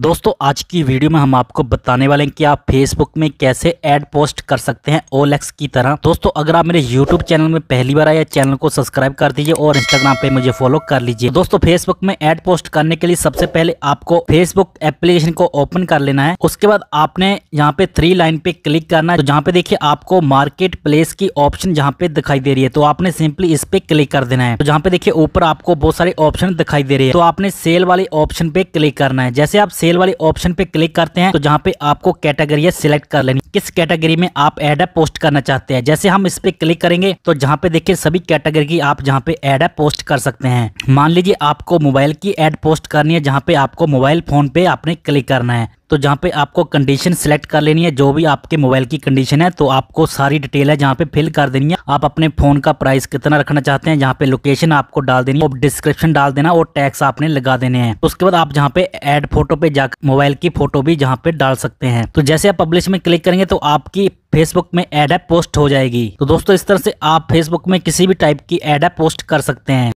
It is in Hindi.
दोस्तों आज की वीडियो में हम आपको बताने वाले हैं कि आप फेसबुक में कैसे ऐड पोस्ट कर सकते हैं ओलेक्स की तरह दोस्तों अगर आप मेरे यूट्यूब चैनल में पहली बार आए चैनल को सब्सक्राइब कर दीजिए और इंस्टाग्राम पे मुझे फॉलो कर लीजिए दोस्तों फेसबुक में ऐड पोस्ट करने के लिए सबसे पहले आपको फेसबुक एप्लीकेशन को ओपन कर लेना है उसके बाद आपने यहाँ पे थ्री लाइन पे क्लिक करना है तो जहाँ पे देखिए आपको मार्केट प्लेस की ऑप्शन जहाँ पे दिखाई दे रही है तो आपने सिंपली इस पे क्लिक कर देना है तो जहाँ पे देखिए ऊपर आपको बहुत सारे ऑप्शन दिखाई दे रही है तो आपने सेल वाले ऑप्शन पे क्लिक करना है जैसे आप सेल वाले ऑप्शन पे क्लिक करते हैं तो जहाँ पे आपको कैटेगरी सिलेक्ट कर लेनी किस कैटेगरी में आप एड पोस्ट करना चाहते हैं जैसे हम इस पे क्लिक करेंगे तो जहाँ पे देखिए सभी कैटेगरी की आप जहाँ पे एड पोस्ट कर सकते हैं मान लीजिए आपको मोबाइल की एड पोस्ट करनी है जहाँ पे आपको मोबाइल फोन पे आपने क्लिक करना है तो जहाँ पे आपको कंडीशन सेलेक्ट कर लेनी है जो भी आपके मोबाइल की कंडीशन है तो आपको सारी डिटेल है जहाँ पे फिल कर देनी है आप अपने फ़ोन का प्राइस कितना रखना चाहते हैं जहाँ पे लोकेशन आपको डाल देनी है डिस्क्रिप्शन डाल देना और टैक्स आपने लगा देने हैं उसके बाद आप जहाँ पे एड फोटो पे जाकर मोबाइल की फोटो भी जहाँ पे डाल सकते हैं तो जैसे आप पब्लिश में क्लिक करेंगे तो आपकी फेसबुक में एड पोस्ट हो जाएगी तो दोस्तों इस तरह से आप फेसबुक में किसी भी टाइप की एड पोस्ट कर सकते हैं